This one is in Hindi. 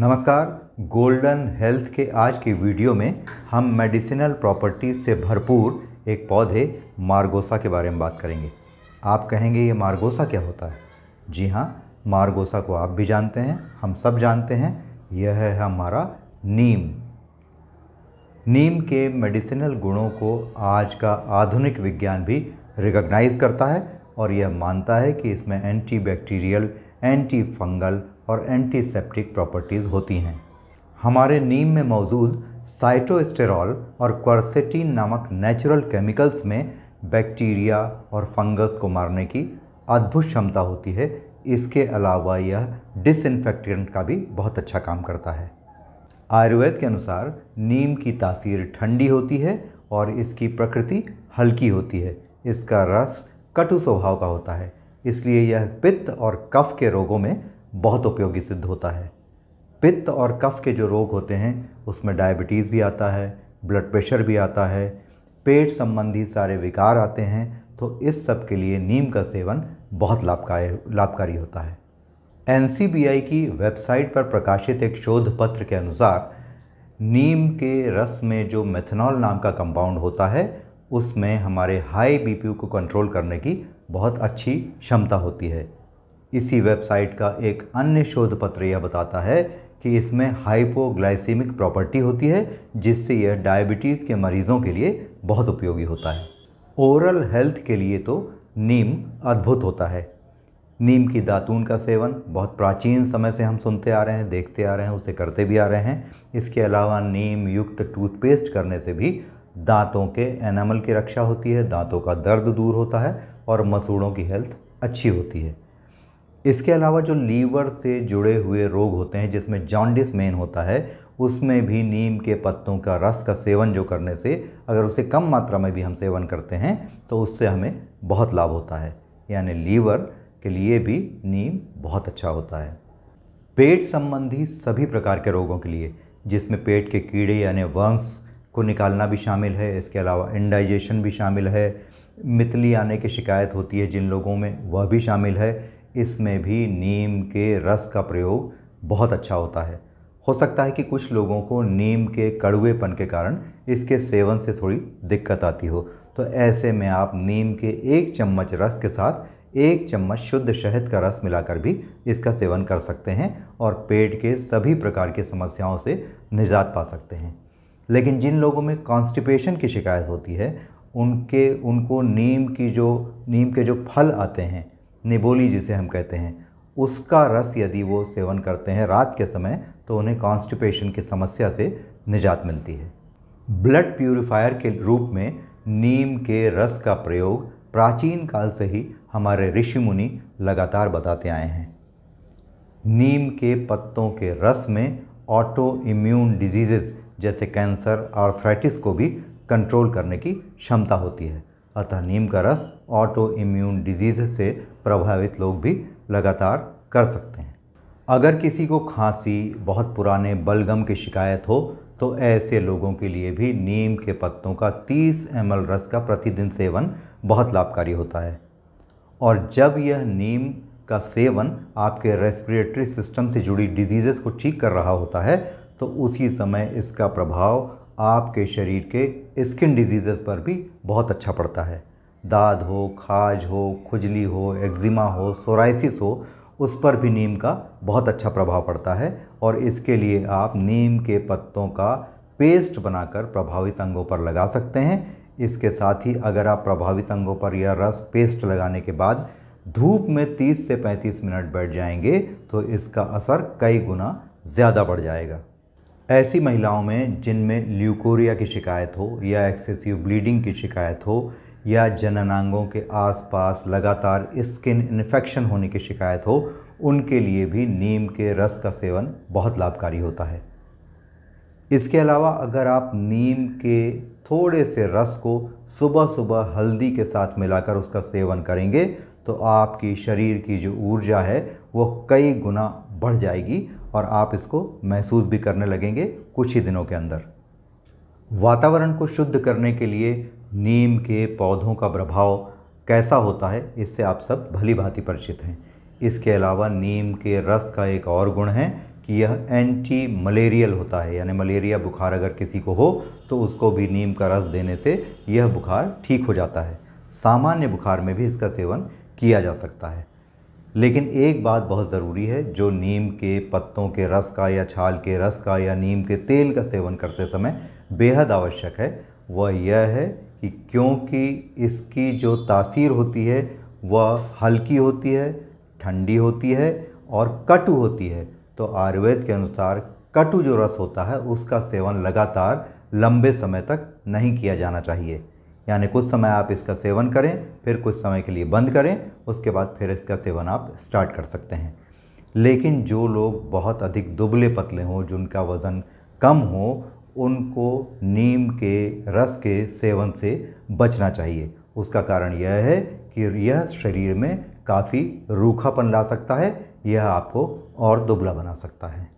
नमस्कार गोल्डन हेल्थ के आज की वीडियो में हम मेडिसिनल प्रॉपर्टीज़ से भरपूर एक पौधे मार्गोसा के बारे में बात करेंगे आप कहेंगे ये मार्गोसा क्या होता है जी हाँ मार्गोसा को आप भी जानते हैं हम सब जानते हैं यह है हमारा नीम नीम के मेडिसिनल गुणों को आज का आधुनिक विज्ञान भी रिकग्नाइज करता है और यह मानता है कि इसमें एंटीबैक्टीरियल एंटी फंगल और एंटीसेप्टिक प्रॉपर्टीज़ होती हैं हमारे नीम में मौजूद साइटोस्टेरॉल और क्वर्सेटीन नामक नेचुरल केमिकल्स में बैक्टीरिया और फंगस को मारने की अद्भुत क्षमता होती है इसके अलावा यह डिसइनफेक्टेंट का भी बहुत अच्छा काम करता है आयुर्वेद के अनुसार नीम की तासीर ठंडी होती है और इसकी प्रकृति हल्की होती है इसका रस कटु स्वभाव का होता है इसलिए यह पित्त और कफ के रोगों में बहुत उपयोगी सिद्ध होता है पित्त और कफ के जो रोग होते हैं उसमें डायबिटीज़ भी आता है ब्लड प्रेशर भी आता है पेट संबंधी सारे विकार आते हैं तो इस सब के लिए नीम का सेवन बहुत लाभकारी लाभकारी होता है एन की वेबसाइट पर प्रकाशित एक शोध पत्र के अनुसार नीम के रस में जो मेथनॉल नाम का कंपाउंड होता है उसमें हमारे हाई बीपीयू को कंट्रोल करने की बहुत अच्छी क्षमता होती है इसी वेबसाइट का एक अन्य शोध पत्र यह बताता है कि इसमें हाइपोग्लाइसीमिक प्रॉपर्टी होती है जिससे यह डायबिटीज़ के मरीज़ों के लिए बहुत उपयोगी होता है ओरल हेल्थ के लिए तो नीम अद्भुत होता है नीम की दातून का सेवन बहुत प्राचीन समय से हम सुनते आ रहे हैं देखते आ रहे हैं उसे करते भी आ रहे हैं इसके अलावा नीम युक्त टूथपेस्ट करने से भी दांतों के एनामल की रक्षा होती है दांतों का दर्द दूर होता है और मसूड़ों की हेल्थ अच्छी होती है इसके अलावा जो लीवर से जुड़े हुए रोग होते हैं जिसमें जॉन्डिस मेन होता है उसमें भी नीम के पत्तों का रस का सेवन जो करने से अगर उसे कम मात्रा में भी हम सेवन करते हैं तो उससे हमें बहुत लाभ होता है यानी लीवर के लिए भी नीम बहुत अच्छा होता है पेट संबंधी सभी प्रकार के रोगों के लिए जिसमें पेट के कीड़े यानी वंश को निकालना भी शामिल है इसके अलावा इंडाइजेशन भी शामिल है मितली आने की शिकायत होती है जिन लोगों में वह भी शामिल है इसमें भी नीम के रस का प्रयोग बहुत अच्छा होता है हो सकता है कि कुछ लोगों को नीम के कड़वेपन के कारण इसके सेवन से थोड़ी दिक्कत आती हो तो ऐसे में आप नीम के एक चम्मच रस के साथ एक चम्मच शुद्ध शहद का रस मिलाकर भी इसका सेवन कर सकते हैं और पेट के सभी प्रकार की समस्याओं से निजात पा सकते हैं लेकिन जिन लोगों में कॉन्स्टिपेशन की शिकायत होती है उनके उनको नीम की जो नीम के जो फल आते हैं निबोली जिसे हम कहते हैं उसका रस यदि वो सेवन करते हैं रात के समय तो उन्हें कॉन्स्टिपेशन की समस्या से निजात मिलती है ब्लड प्यूरिफायर के रूप में नीम के रस का प्रयोग प्राचीन काल से ही हमारे ऋषि मुनि लगातार बताते आए हैं नीम के पत्तों के रस में ऑटो इम्यून डिजीजेज़ जैसे कैंसर आर्थराइटिस को भी कंट्रोल करने की क्षमता होती है अतः नीम का रस ऑटो इम्यून डिजीज से प्रभावित लोग भी लगातार कर सकते हैं अगर किसी को खांसी बहुत पुराने बलगम की शिकायत हो तो ऐसे लोगों के लिए भी नीम के पत्तों का 30 एम रस का प्रतिदिन सेवन बहुत लाभकारी होता है और जब यह नीम का सेवन आपके रेस्पिरेटरी सिस्टम से जुड़ी डिजीज़ को ठीक कर रहा होता है तो उसी समय इसका प्रभाव आपके शरीर के स्किन डिजीज़ पर भी बहुत अच्छा पड़ता है दाद हो खाज हो खुजली हो एक्जिमा हो सोराइसिस हो उस पर भी नीम का बहुत अच्छा प्रभाव पड़ता है और इसके लिए आप नीम के पत्तों का पेस्ट बनाकर प्रभावित अंगों पर लगा सकते हैं इसके साथ ही अगर आप प्रभावित अंगों पर यह रस पेस्ट लगाने के बाद धूप में 30 से 35 मिनट बैठ जाएंगे तो इसका असर कई गुना ज़्यादा बढ़ जाएगा ऐसी महिलाओं में जिनमें ल्यूकोरिया की शिकायत हो या एक्सेसिव ब्लीडिंग की शिकायत हो या जननांगों के आसपास लगातार स्किन इन्फेक्शन होने की शिकायत हो उनके लिए भी नीम के रस का सेवन बहुत लाभकारी होता है इसके अलावा अगर आप नीम के थोड़े से रस को सुबह सुबह हल्दी के साथ मिलाकर उसका सेवन करेंगे तो आपकी शरीर की जो ऊर्जा है वो कई गुना बढ़ जाएगी और आप इसको महसूस भी करने लगेंगे कुछ ही दिनों के अंदर वातावरण को शुद्ध करने के लिए नीम के पौधों का प्रभाव कैसा होता है इससे आप सब भली भांति परिचित हैं इसके अलावा नीम के रस का एक और गुण है कि यह एंटी मलेरियल होता है यानी मलेरिया बुखार अगर किसी को हो तो उसको भी नीम का रस देने से यह बुखार ठीक हो जाता है सामान्य बुखार में भी इसका सेवन किया जा सकता है लेकिन एक बात बहुत ज़रूरी है जो नीम के पत्तों के रस का या छाल के रस का या नीम के तेल का सेवन करते समय बेहद आवश्यक है वह यह है कि क्योंकि इसकी जो तासीर होती है वह हल्की होती है ठंडी होती है और कटु होती है तो आयुर्वेद के अनुसार कटु जो रस होता है उसका सेवन लगातार लंबे समय तक नहीं किया जाना चाहिए यानी कुछ समय आप इसका सेवन करें फिर कुछ समय के लिए बंद करें उसके बाद फिर इसका सेवन आप स्टार्ट कर सकते हैं लेकिन जो लोग बहुत अधिक दुबले पतले हों जिनका वज़न कम हो उनको नीम के रस के सेवन से बचना चाहिए उसका कारण यह है कि यह शरीर में काफ़ी रूखापन ला सकता है यह आपको और दुबला बना सकता है